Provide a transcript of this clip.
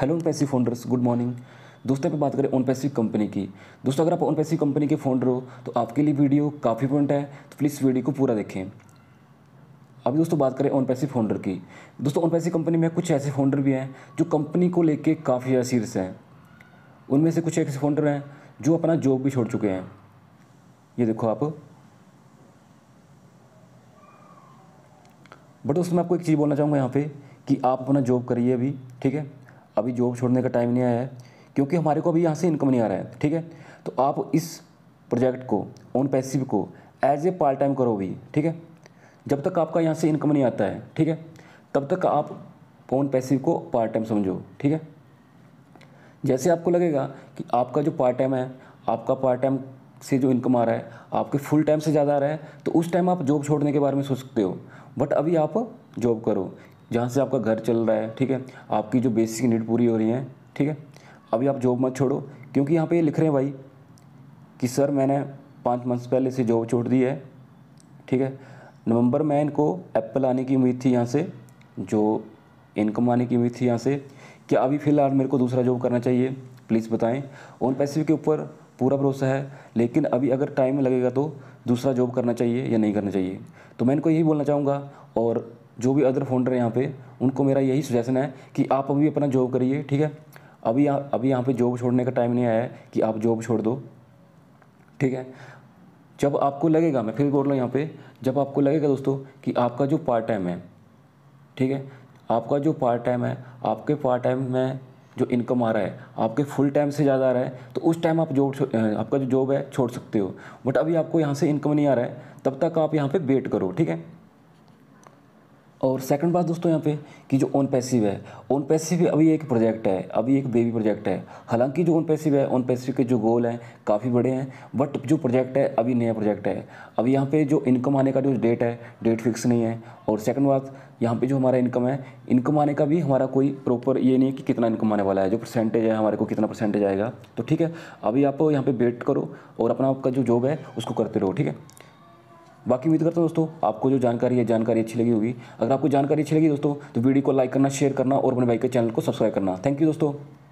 hello OnPassive founders good morning दोस्तों पे बात करें ओन पैसी कंपनी की दोस्तों अगर आप ओन पैसी कंपनी के फाउंडर हो तो आपके लिए वीडियो काफ़ी पॉइंट है तो प्लीज़ वीडियो को पूरा देखें अभी दोस्तों बात करें ओन पैसी फाउंडर की दोस्तों ओन पैसी कंपनी में कुछ ऐसे फाउंडर भी हैं जो कंपनी को लेकर काफ़ी ज़्यादा सीरियस हैं उनमें से कुछ ऐसे फाउंडर हैं जो अपना जॉब भी छोड़ चुके हैं ये देखो आप बट दोस्तों मैं आपको एक चीज़ बोलना चाहूँगा यहाँ पे कि आप अपना जॉब करिए अभी ठीक है अभी जॉब छोड़ने का टाइम नहीं आया है क्योंकि हमारे को अभी यहाँ से इनकम नहीं आ रहा है ठीक है तो आप इस प्रोजेक्ट को ऑन पैसिव को एज ए पार्ट टाइम करो भी ठीक है जब तक आपका यहाँ से इनकम नहीं आता है ठीक है तब तक आप ऑन पैसिव को पार्ट टाइम समझो ठीक है जैसे आपको लगेगा कि आपका जो पार्ट टाइम है आपका पार्ट टाइम से जो इनकम आ रहा है आपके फुल टाइम से ज़्यादा आ रहा है तो उस टाइम आप जॉब छोड़ने के बारे में सोच सकते हो बट अभी आप जॉब करो जहाँ से आपका घर चल रहा है ठीक है आपकी जो बेसिक नीड पूरी हो रही है ठीक है अभी आप जॉब मत छोड़ो क्योंकि यहाँ पे ये लिख रहे हैं भाई कि सर मैंने पाँच मंथ्स पहले से जॉब छोड़ दी है ठीक है नवंबर में इनको एप्पल आने की उम्मीद थी यहाँ से जो इनकम आने की उम्मीद थी यहाँ से क्या अभी फ़िलहाल मेरे को दूसरा जॉब करना चाहिए प्लीज़ बताएँ ओन पैसिव के ऊपर पूरा भरोसा है लेकिन अभी अगर टाइम लगेगा तो दूसरा जॉब करना चाहिए या नहीं करना चाहिए तो मैं इनको यही बोलना चाहूँगा और जो भी अदर फाउंडर यहाँ पे उनको मेरा यही सुजेशन है कि आप अभी अपना जॉब करिए ठीक है अभी यहाँ अभी यहाँ पे जॉब छोड़ने का टाइम नहीं आया है कि आप जॉब छोड़ दो ठीक है जब आपको लगेगा मैं फिर बोल रहा हूँ यहाँ पे जब आपको लगेगा दोस्तों कि आपका जो पार्ट टाइम है ठीक है आपका जो पार्ट टाइम है आपके पार्ट टाइम में जो इनकम आ रहा है आपके फुल टाइम से ज़्यादा आ रहा है तो उस टाइम आप जॉब आपका जो जॉब है छोड़ सकते हो बट अभी आपको यहाँ से इनकम नहीं आ रहा है तब तक आप यहाँ पे वेट करो ठीक है और सेकंड बात दोस्तों यहाँ पे कि जो ऑन पैसिव है ओन पैसिव अभी एक प्रोजेक्ट है अभी एक बेबी प्रोजेक्ट है हालांकि जो ऑन पैसिव है ऑन पैसिव के जो गोल हैं काफ़ी बड़े हैं बट जो प्रोजेक्ट है अभी नया प्रोजेक्ट है अभी यहाँ पे जो इनकम आने का जो डेट है डेट फिक्स नहीं है और सेकंड बात यहाँ पे जो हमारा इनकम है इनकम आने का भी हमारा कोई प्रॉपर ये नहीं है कि कितना इनकम आने वाला है जो परसेंटेज है हमारे को कितना परसेंटेज आएगा तो ठीक है अभी आप यहाँ पर वेट करो और अपना आपका जो जॉब है उसको करते रहो ठीक है बाकी उम्मीद करता हूँ दोस्तों आपको जो जानकारी है जानकारी अच्छी लगी होगी अगर आपको जानकारी अच्छी लगी दोस्तों तो वीडियो को लाइक करना शेयर करना और अपने भाई के चैनल को सब्सक्राइब करना थैंक यू दोस्तों